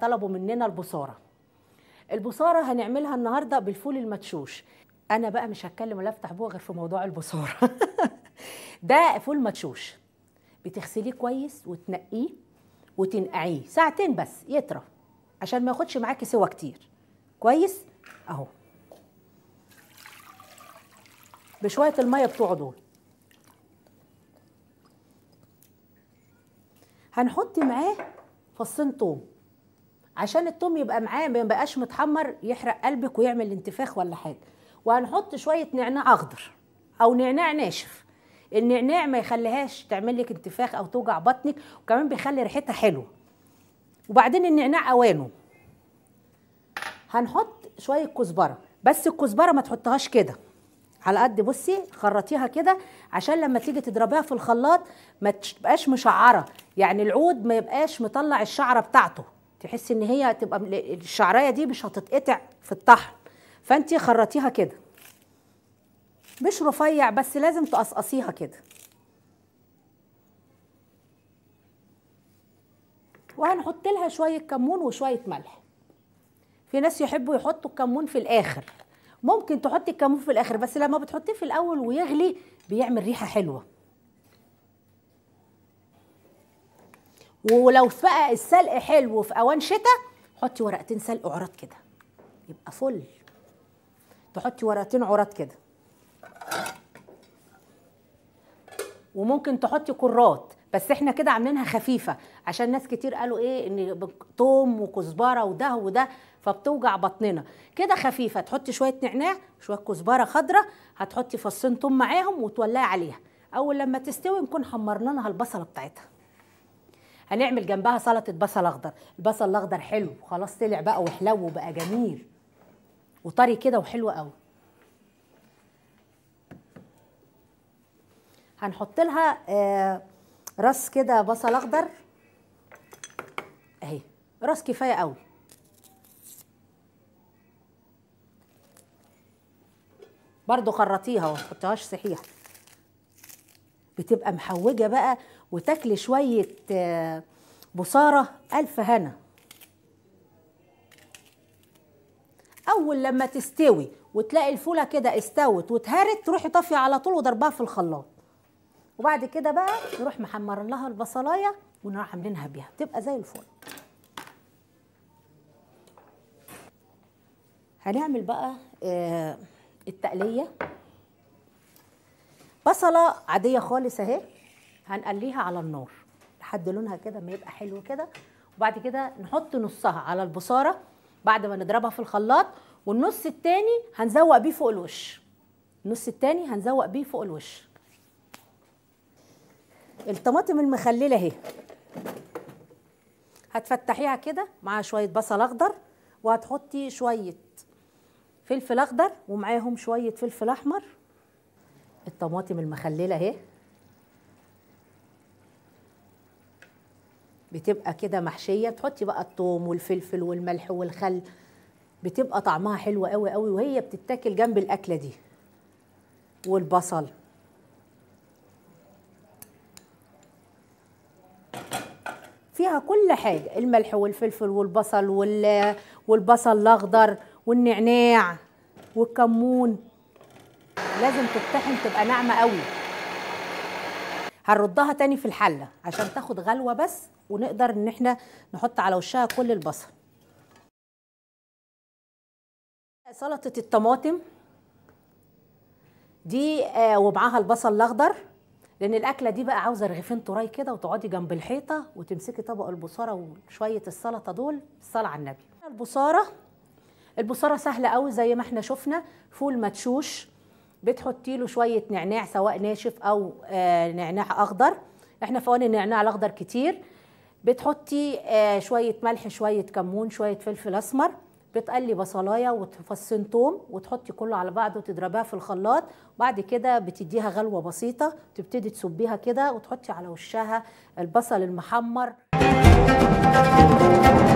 طلبوا مننا البصاره البصاره هنعملها النهارده بالفول المدشوش انا بقى مش هتكلم ولا افتح بوها غير في موضوع البصاره ده فول مدشوش بتغسليه كويس وتنقيه وتنقعيه ساعتين بس يطرى عشان ما ياخدش معاكي سوا كتير كويس اهو بشويه الميه بتوعه دول هنحط معاه فصين توم عشان التوم يبقى معاه ما يبقاش متحمر يحرق قلبك ويعمل انتفاخ ولا حاجه وهنحط شويه نعناع اخضر او نعناع ناشف النعناع ما يخليهاش تعمل لك انتفاخ او توجع بطنك وكمان بيخلي ريحتها حلوه وبعدين النعناع اوانه هنحط شويه كزبره بس الكزبره ما تحطهاش كده على قد بصي خرطيها كده عشان لما تيجي تضربيها في الخلاط ما تبقاش مشعره يعني العود ما يبقاش مطلع الشعره بتاعته تحس ان هي تبقى الشعرايه دي مش هتتقطع في الطحن فانت خرطيها كده مش رفيع بس لازم تقصقصيها كده وهنحط لها شويه كمون وشويه ملح في ناس يحبوا يحطوا الكمون في الاخر ممكن تحطي الكمون في الاخر بس لما بتحطيه في الاول ويغلي بيعمل ريحه حلوه ولو بقى السلق حلو في اوان شتاء حطي ورقتين سلق عراض كده يبقى فل تحطي ورقتين عراض كده وممكن تحطي كرات بس احنا كده عاملينها خفيفه عشان ناس كتير قالوا ايه ان توم وكزبره وده وده فبتوجع بطننا كده خفيفه تحطي شويه نعناع شويه كزبره خضراء هتحطي فصين توم معاهم وتولعي عليها اول لما تستوي نكون حمرنا لها البصله بتاعتها هنعمل جنبها سلطه بصل اخضر البصل الاخضر حلو خلاص طلع بقى وحلو وبقى جميل وطري كده وحلو قوي هنحط لها آه راس كده بصل اخضر اهي راس كفايه قوي برضو خرطيها وما صحيحه بتبقى محوجه بقى وتاكل شويه آه، بصاره الف هنا اول لما تستوي وتلاقي الفوله كده استوت واتهرت تروحي طافيه على طول وضربها في الخلاط وبعد كده بقى نروح محمر لها البصلايه ونروح عاملينها بيها تبقى زي الفول هنعمل بقى آه، التقليه بصله عاديه خالص اهي هنقليها على النار لحد لونها كده ما يبقى حلو كده وبعد كده نحط نصها على البصاره بعد ما نضربها في الخلاط والنص التاني هنزوق بيه فوق الوش النص التاني هنزوق بيه فوق الوش الطماطم المخلله اهي هتفتحيها كده مع شويه بصل اخضر وهتحطي شويه فلفل اخضر ومعاهم شويه فلفل احمر الطماطم المخلله اهي بتبقى كده محشيه تحطي بقى الثوم والفلفل والملح والخل بتبقى طعمها حلو قوي قوي وهي بتتاكل جنب الاكله دي والبصل فيها كل حاجه الملح والفلفل والبصل والبصل الاخضر والنعناع والكمون لازم تتحن تبقى ناعمه قوي هنردها تاني في الحله عشان تاخد غلوه بس ونقدر ان احنا نحط على وشها كل البصل سلطه الطماطم دي آه، ومعاها البصل الاخضر لان الاكله دي بقى عاوزه رغيفين طراي كده وتقعدي جنب الحيطه وتمسكي طبق البصاره وشويه السلطه دول الصلاه على النبي البصاره البصاره سهله قوي زي ما احنا شفنا فول متشوش بتحطي له شويه نعناع سواء ناشف او آه، نعناع اخضر احنا فوان النعناع الاخضر كتير بتحطي آه، شويه ملح شويه كمون شويه فلفل اسمر بتقلي بصلايه وتفصين توم وتحطي كله على بعضه وتضربها في الخلاط بعد كده بتديها غلوه بسيطه تبتدي تصبيها كده وتحطي على وشها البصل المحمر